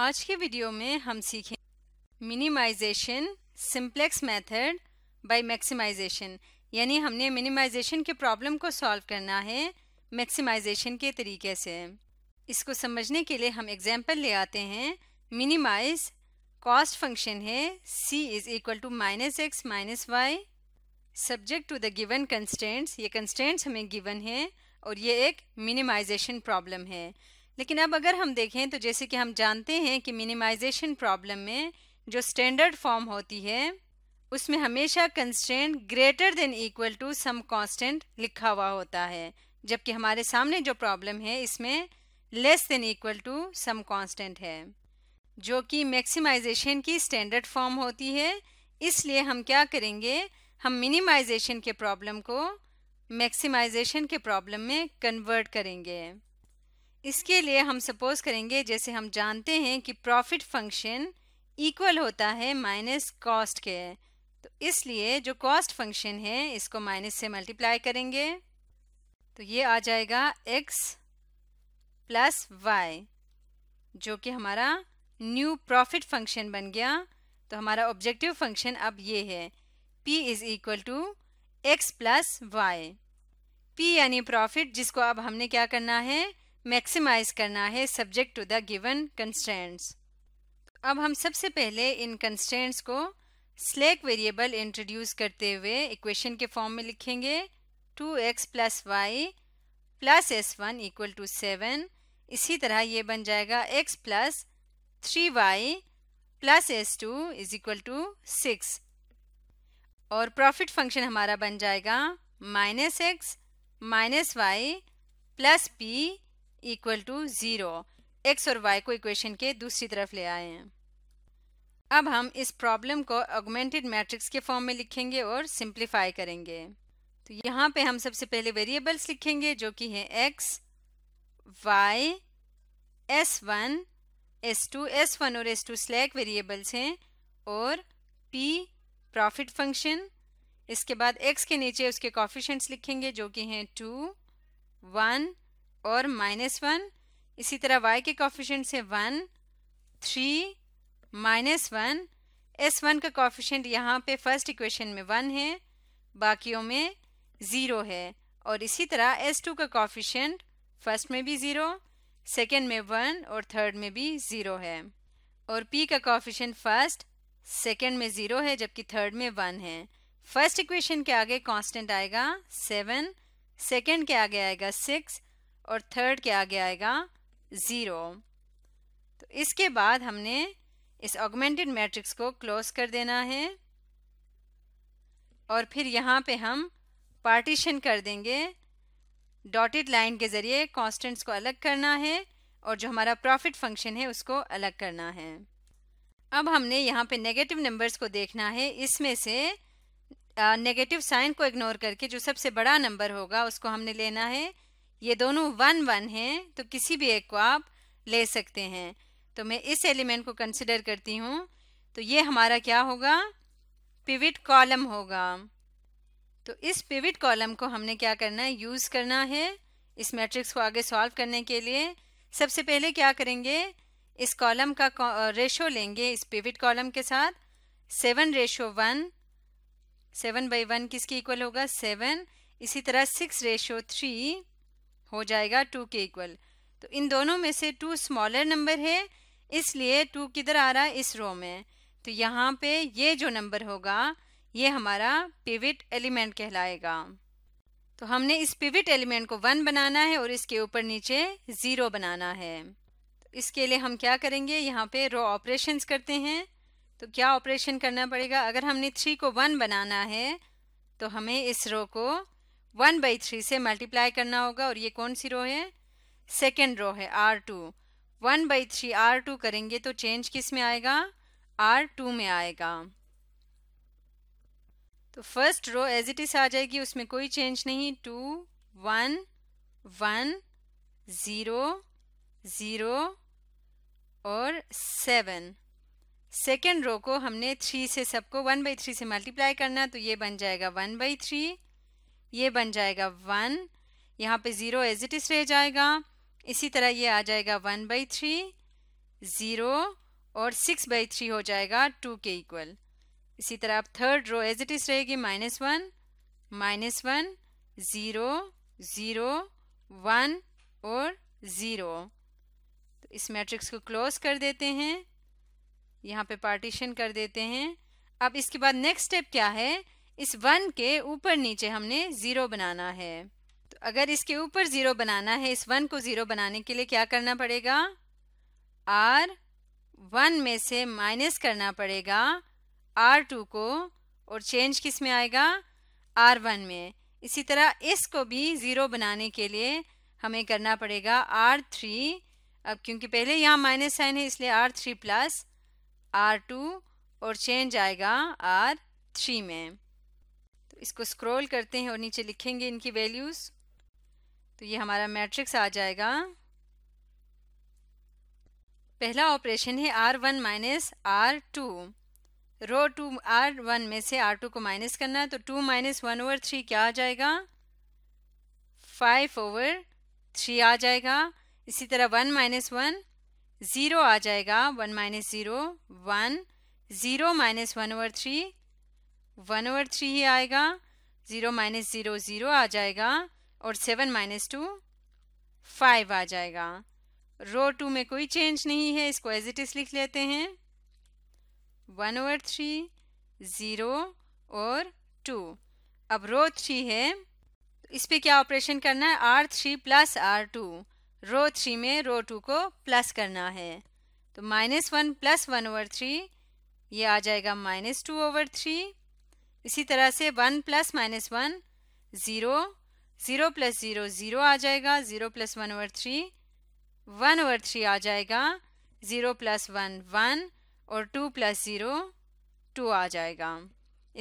आज के वीडियो में हम सीखें minimization simplex method by maximization यानी हमने मिनिमाइजेशन के प्रॉब्लम को सॉल्व करना है मैक्सिमाइजेशन के तरीके से इसको समझने के लिए हम एग्जाम्पल ले आते हैं मिनिमाइज कॉस्ट फंक्शन है C is equal to minus X minus Y subject to the given constants ये कंस्टेंट्स हमें गिवन है और ये एक मिनिमाइजेशन प्रॉब्लम है लेकिन अब अगर हम देखें तो जैसे कि हम जानते हैं कि मिनिमाइजेशन प्रॉब्लम में जो स्टैंडर्ड फॉर्म होती है उसमें हमेशा constant greater than equal to some constant लिखा हुआ होता है जबकि हमारे सामने जो प्रॉब्लम है इसमें less than equal to some constant है जो कि मैक्सिमाइजेशन की स्टैंडर्ड फॉर्म होती है इसलिए हम क्या करेंगे हम मिनिमाइजेशन के प्रॉब्लम को मैक्सिमाइजेशन के प्रॉब्लम में कन्वर्ट करेंगे इसके लिए हम सपोज करेंगे जैसे हम जानते हैं कि प्रॉफिट फंक्शन इक्वल होता है माइनस कॉस्ट के तो इसलिए जो कॉस्ट फंक्शन है इसको माइनस से मल्टीप्लाई करेंगे तो ये आ जाएगा एक्स प्लस वाई जो कि हमारा न्यू प्रॉफिट फंक्शन बन गया तो हमारा ऑब्जेक्टिव फंक्शन अब ये है P is equal to X plus Y P यानी प्रॉफिट जिसको अब हमने क्या करना है मैक्सिमाइज करना है subject to the given constants अब हम सबसे पहले इन कंस्टेंट्स को स्लैक वेरिएबल इंट्रोड्यूस करते हुए इक्वेशन के फॉर्म में लिखेंगे two X plus Y plus S one equal to seven इसी तरह ये बन जाएगा X plus three Y plus S two is equal to six और प्रॉफिट फंक्शन हमारा बन जाएगा minus X minus Y plus P equal to zero X और वाई को इक्वेशन के दूसरी तरफ ले आए हैं अब हम इस प्रॉब्लम को ऑगमेंटेड मैट्रिक्स के फॉर्म में लिखेंगे और सिंप्लीफाई करेंगे तो यहाँ पे हम सबसे पहले वेरिएबल्स लिखेंगे जो कि हैं X Y S one S two S one और एस टू स्लैक वेरिएबल्स हैं और पी प्रॉफिट फंक्शन इसके बाद एक्स के नीचे उसके कॉफिशेंट्स लिखेंगे जो कि हैं टू वन और माइनस वन इसी तरह वाई के कॉफिशेंट से one three minus one S one का कॉफिशेंट यहाँ पे फर्स्ट इक्वेशन में वन है बाकियों में ज़ीरो है और इसी तरह एस टू का कॉफिशेंट फर्स्ट में भी ज़ीरो सेकेंड में वन और थर्ड में भी ज़ीरो है और पी का कॉफिशेंट फर्स्ट सेकेंड में ज़ीरो है जबकि थर्ड में वन है फर्स्ट इक्वेशन के आगे कांस्टेंट आएगा सेवन सेकेंड के आगे आएगा सिक्स और थर्ड के आगे आएगा ज़ीरो तो इसके बाद हमने इस ऑगमेंटेड मैट्रिक्स को क्लोज कर देना है और फिर यहाँ पे हम पार्टीशन कर देंगे डॉटेड लाइन के ज़रिए कांस्टेंट्स को अलग करना है और जो हमारा प्रॉफिट फंक्शन है उसको अलग करना है अब हमने यहाँ पे नेगेटिव नंबर्स को देखना है इसमें से नेगेटिव साइन को इग्नोर करके जो सबसे बड़ा नंबर होगा उसको हमने लेना है ये दोनों वन वन हैं तो किसी भी एक को आप ले सकते हैं तो मैं इस एलिमेंट को कंसिडर करती हूँ तो ये हमारा क्या होगा पिविट कॉलम होगा तो इस पिविट कॉलम को हमने क्या करना है यूज़ करना है इस मैट्रिक्स को आगे सॉल्व करने के लिए सबसे पहले क्या करेंगे इस कॉलम का रेशो लेंगे इस पिविट कॉलम के साथ seven ratio one seven by one किसके इक्वल होगा सेवन इसी तरह सिक्स रेशो थ्री हो जाएगा टू के इक्वल तो इन दोनों में से टू स्मॉलर नंबर है इसलिए टू किधर आ रहा है इस रो में तो यहाँ पे ये जो नंबर होगा ये हमारा पिविट एलिमेंट कहलाएगा तो हमने इस पिविट एलिमेंट को वन बनाना है और इसके ऊपर नीचे ज़ीरो बनाना है तो इसके लिए हम क्या करेंगे यहाँ पे रो ऑपरेशंस करते हैं तो क्या ऑपरेशन करना पड़ेगा अगर हमने थ्री को वन बनाना है तो हमें इस रो को वन बाई थ्री से मल्टीप्लाई करना होगा और ये कौन सी रो है सेकेंड रो है R two one by three R two करेंगे तो चेंज किस में आएगा आर टू में आएगा तो first row as it is आ जाएगी उसमें कोई चेंज नहीं two one one zero zero और सेवन सेकेंड रो को हमने थ्री से सबको वन बाई थ्री से मल्टीप्लाई करना तो ये बन जाएगा वन बाई थ्री ये बन जाएगा वन यहाँ पे ज़ीरो एज इट इज़ रह जाएगा इसी तरह ये आ जाएगा वन बाई थ्री ज़ीरो और सिक्स बाई थ्री हो जाएगा टू के इक्वल इसी तरह अब third row as it is रहेगी minus one minus one zero zero one और ज़ीरो तो इस मैट्रिक्स को क्लोज़ कर देते हैं यहाँ पे पार्टीशन कर देते हैं अब इसके बाद नेक्स्ट स्टेप क्या है इस वन के ऊपर नीचे हमने ज़ीरो बनाना है तो अगर इसके ऊपर ज़ीरो बनाना है इस वन को ज़ीरो बनाने के लिए क्या करना पड़ेगा आर वन में से माइनस करना पड़ेगा आर टू को और चेंज किस में आएगा आर वन में इसी तरह इसको भी ज़ीरो बनाने के लिए हमें करना पड़ेगा आर थ्री अब क्योंकि पहले यहाँ माइनस साइन है इसलिए R three plus R two और चेंज आएगा आर थ्री में इसको स्क्रॉल करते हैं और नीचे लिखेंगे इनकी वैल्यूज़ तो ये हमारा मैट्रिक्स आ जाएगा पहला ऑपरेशन है R one minus R two row two R one में से आर टू को माइनस करना है तो two minus one over three क्या आ जाएगा फाइव ओवर थ्री आ जाएगा इसी तरह वन माइनस वन ज़ीरो आ जाएगा one minus zero one zero minus one over three one over three ही आएगा ज़ीरो माइनस ज़ीरो ज़ीरो आ जाएगा और सेवन माइनस टू फाइव आ जाएगा रो टू में कोई चेंज नहीं है इसको एज इट इज़ लिख लेते हैं वन ओवर थ्री ज़ीरो और टू अब रो थ्री है इस पर क्या ऑपरेशन करना है R three plus R two row three में रो टू को प्लस करना है तो minus one plus one over three ये आ जाएगा माइनस टू ओवर थ्री इसी तरह से one plus minus one zero zero plus zero zero आ जाएगा zero plus one over three one over three आ जाएगा ज़ीरो प्लस वन वन और टू प्लस ज़ीरो टू आ जाएगा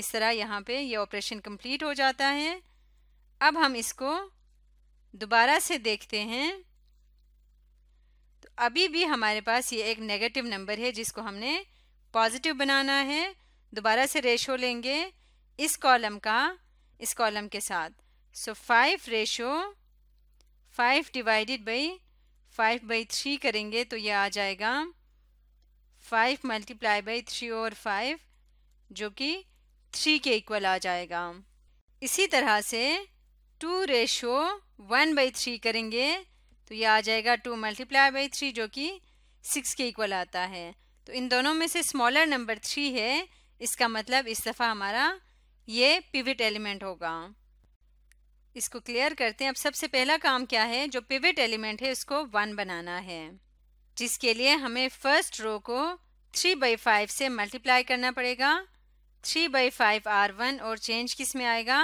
इस तरह यहाँ पे ये ऑपरेशन कंप्लीट हो जाता है अब हम इसको दोबारा से देखते हैं तो अभी भी हमारे पास ये एक नेगेटिव नंबर है जिसको हमने पॉजिटिव बनाना है दोबारा से रेशो लेंगे इस कॉलम का इस कॉलम के साथ so five ratio five divided by five by three करेंगे तो ये आ जाएगा फाइव मल्टीप्लाई बाई थ्री और फाइव जो कि थ्री के इक्वल आ जाएगा इसी तरह से two ratio one by three करेंगे तो ये आ जाएगा टू मल्टीप्लाई बाई थ्री जो कि सिक्स के इक्वल आता है तो इन दोनों में से स्मॉलर नंबर थ्री है इसका मतलब इस दफ़ा हमारा ये पिविट एलिमेंट होगा इसको क्लियर करते हैं अब सबसे पहला काम क्या है जो पिविट एलिमेंट है उसको वन बनाना है जिसके लिए हमें फर्स्ट रो को थ्री बाई फाइव से मल्टीप्लाई करना पड़ेगा three by five R one और चेंज किस में आएगा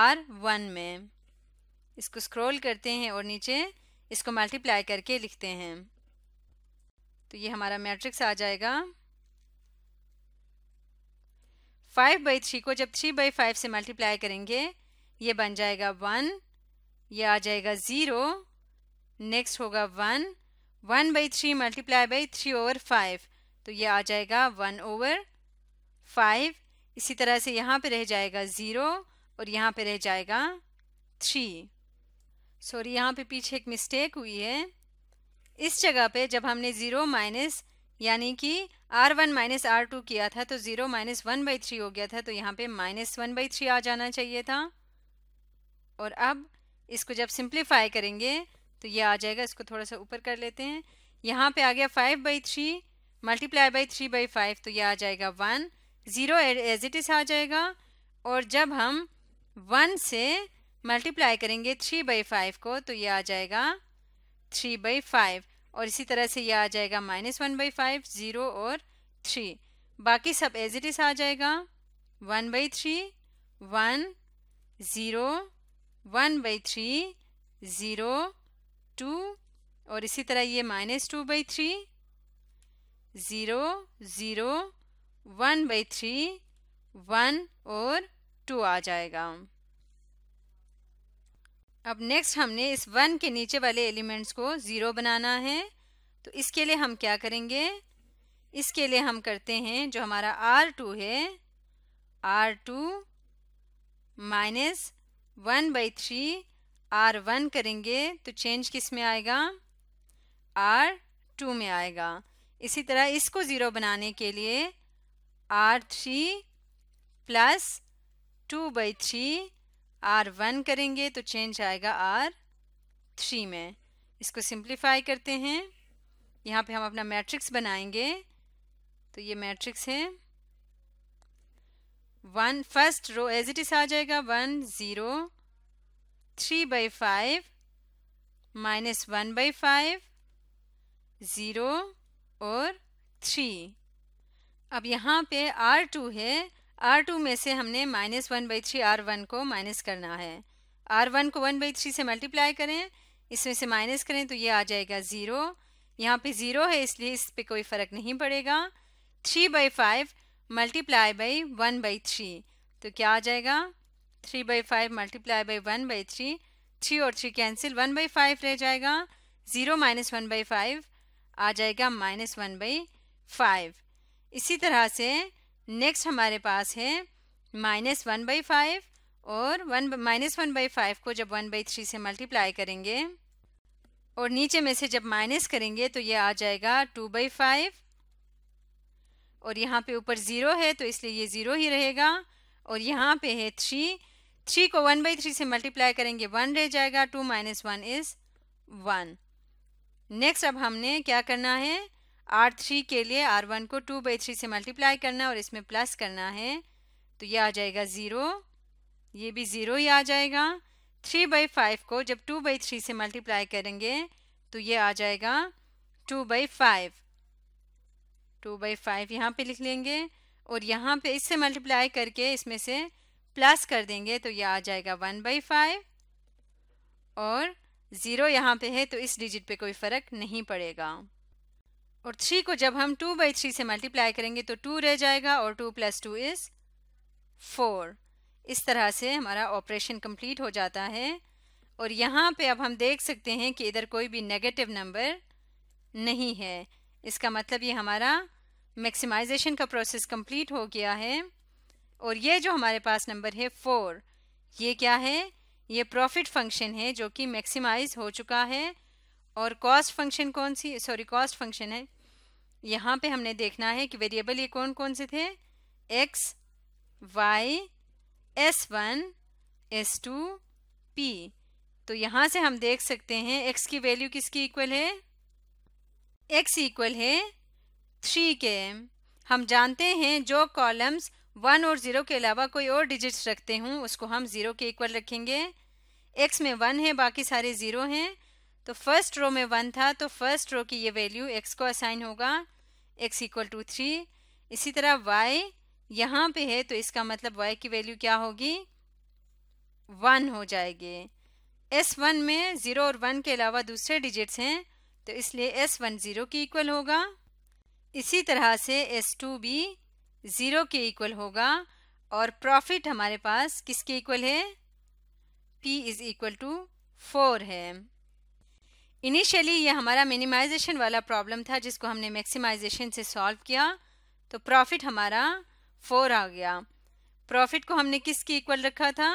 आर वन में इसको स्क्रॉल करते हैं और नीचे इसको मल्टीप्लाई करके लिखते हैं तो ये हमारा मैट्रिक्स आ जाएगा फाइव बाई थ्री को जब थ्री बाई फाइव से मल्टीप्लाई करेंगे ये बन जाएगा वन ये आ जाएगा ज़ीरो नेक्स्ट होगा one one by three multiply by three over five तो ये आ जाएगा वन ओवर फाइव इसी तरह से यहाँ पे रह जाएगा ज़ीरो और यहाँ पे रह जाएगा थ्री सॉरी यहाँ पे पीछे एक मिस्टेक हुई है इस जगह पे जब हमने ज़ीरो माइनस यानी कि R one minus R two किया था तो zero minus one by three हो गया था तो यहाँ पे माइनस वन बाई थ्री आ जाना चाहिए था और अब इसको जब सिंप्लीफाई करेंगे तो ये आ जाएगा इसको थोड़ा सा ऊपर कर लेते हैं यहाँ पे आ गया five by three multiply by three by five तो ये आ जाएगा one zero as it is आ जाएगा और जब हम वन से मल्टीप्लाई करेंगे थ्री बाई फाइव को तो ये आ जाएगा थ्री बाई फाइव और इसी तरह से यह आ जाएगा minus one by five zero और थ्री बाकी सब एज इट इज़ आ जाएगा one by three one zero one by three zero two और इसी तरह ये minus two by three zero zero one by three one और टू आ जाएगा अब नेक्स्ट हमने इस वन के नीचे वाले एलिमेंट्स को ज़ीरो बनाना है तो इसके लिए हम क्या करेंगे इसके लिए हम करते हैं जो हमारा आर टू है R two minus one by three R one करेंगे तो चेंज किस में आएगा आर टू में आएगा इसी तरह इसको ज़ीरो बनाने के लिए R three plus two by three R one करेंगे तो चेंज आएगा आर थ्री में इसको सिंप्लीफाई करते हैं यहाँ पे हम अपना मैट्रिक्स बनाएंगे तो ये मैट्रिक्स है one first row as it is आ जाएगा one zero three by five minus one by five zero और थ्री अब यहाँ पे आर टू है आर टू में से हमने minus one by three R one को माइनस करना है आर वन को वन बाई थ्री से मल्टीप्लाई करें इसमें से माइनस करें तो ये आ जाएगा ज़ीरो यहाँ पे ज़ीरो है इसलिए इस पर कोई फ़र्क नहीं पड़ेगा three by five multiply by one by three तो क्या आ जाएगा three by five multiply by one by three three और three cancel one by five रह जाएगा zero minus one by five आ जाएगा माइनस वन बाई फाइव इसी तरह से नेक्स्ट हमारे पास है माइनस वन बाई फाइव और one minus one by five को जब वन बाई थ्री से मल्टीप्लाई करेंगे और नीचे में से जब माइनस करेंगे तो ये आ जाएगा टू बाई फाइव और यहाँ पे ऊपर ज़ीरो है तो इसलिए ये ज़ीरो ही रहेगा और यहाँ पे है थ्री थ्री को वन बाई थ्री से मल्टीप्लाई करेंगे वन रह जाएगा two minus one is one next अब हमने क्या करना है आर थ्री के लिए आर वन को टू बाई थ्री से मल्टीप्लाई करना और इसमें प्लस करना है तो ये आ जाएगा ज़ीरो ये भी ज़ीरो ही आ जाएगा थ्री बाई फाइव को जब टू बाई थ्री से मल्टीप्लाई करेंगे तो ये आ जाएगा two by five two by five यहाँ पर लिख लेंगे और यहाँ पे इससे मल्टीप्लाई करके इसमें से प्लस कर देंगे तो यह आ जाएगा वन बाई फाइव और ज़ीरो यहाँ पे है तो इस डिजिट पे कोई फ़र्क नहीं पड़ेगा और थ्री को जब हम टू बाई थ्री से मल्टीप्लाई करेंगे तो टू रह जाएगा और two plus two is four इस तरह से हमारा ऑपरेशन कंप्लीट हो जाता है और यहाँ पे अब हम देख सकते हैं कि इधर कोई भी नेगेटिव नंबर नहीं है इसका मतलब ये हमारा मैक्सिमाइजेशन का प्रोसेस कंप्लीट हो गया है और ये जो हमारे पास नंबर है फोर ये क्या है ये प्रॉफिट फंक्शन है जो कि मैक्सिमाइज हो चुका है और कॉस्ट फंक्शन कौन सी सॉरी कॉस्ट फंक्शन है यहाँ पे हमने देखना है कि वेरिएबल ये कौन कौन से थे X Y S one S two P तो यहाँ से हम देख सकते हैं एक्स की वैल्यू किसकी इक्वल है एक्स इक्वल है थ्री के हम जानते हैं जो कॉलम्स वन और ज़ीरो के अलावा कोई और डिजिट्स रखते हूँ उसको हम ज़ीरो के इक्वल रखेंगे एक्स में वन है बाकी सारे ज़ीरो हैं तो फर्स्ट रो में वन था तो फर्स्ट रो की ये वैल्यू एक्स को असाइन होगा एक्स इक्वल टू थ्री इसी तरह वाई यहाँ पे है तो इसका मतलब वाई की वैल्यू क्या होगी वन हो जाएगी एस वन में ज़ीरो और वन के अलावा दूसरे डिजिट्स हैं तो इसलिए एस वन ज़ीरो के इक्वल होगा इसी तरह से एस टू भी ज़ीरो के इक्वल होगा और प्रॉफिट हमारे पास किसके इक्वल है P is equal to four है इनिशियली ये हमारा मिनिमाइजेशन वाला प्रॉब्लम था जिसको हमने मैक्सिमाइजेशन से सॉल्व किया तो प्रॉफिट हमारा फोर आ गया प्रॉफिट को हमने किसके इक्वल रखा था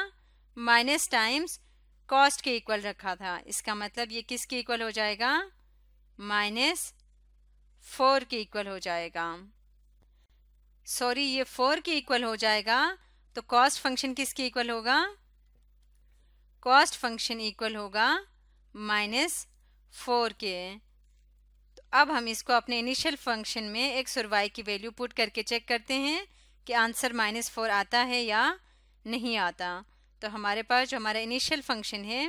माइनस टाइम्स कॉस्ट के इक्वल रखा था इसका मतलब ये किसके इक्वल हो जाएगा माइनस फोर के इक्वल हो जाएगा सॉरी ये फोर के इक्वल हो जाएगा तो कॉस्ट फंक्शन किसके इक्वल होगा कॉस्ट फंक्शन इक्वल होगा माइनस फोर के तो अब हम इसको अपने इनिशियल फंक्शन में एक्स और वाई की वैल्यू पुट करके चेक करते हैं कि आंसर माइनस फोर आता है या नहीं आता तो हमारे पास जो हमारा इनिशियल फंक्शन है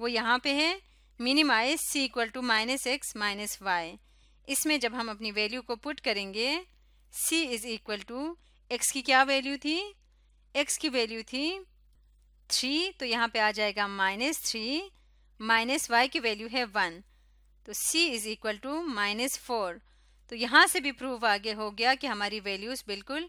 वो यहाँ पे है minimize C equal to minus X minus Y इसमें जब हम अपनी वैल्यू को पुट करेंगे C is equal to X की क्या वैल्यू थी एक्स की वैल्यू थी थ्री तो यहाँ पे आ जाएगा माइनस थ्री माइनस वाई की वैल्यू है वन तो C is equal to minus four तो यहाँ से भी प्रूफ आगे हो गया कि हमारी वैल्यूज़ बिल्कुल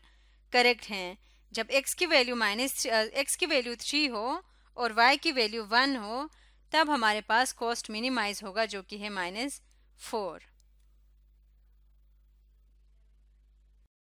करेक्ट हैं जब एक्स की वैल्यू माइनस एक्स की वैल्यू थ्री हो और वाई की वैल्यू वन हो तब हमारे पास कॉस्ट मिनिमाइज होगा जो कि है माइनस फोर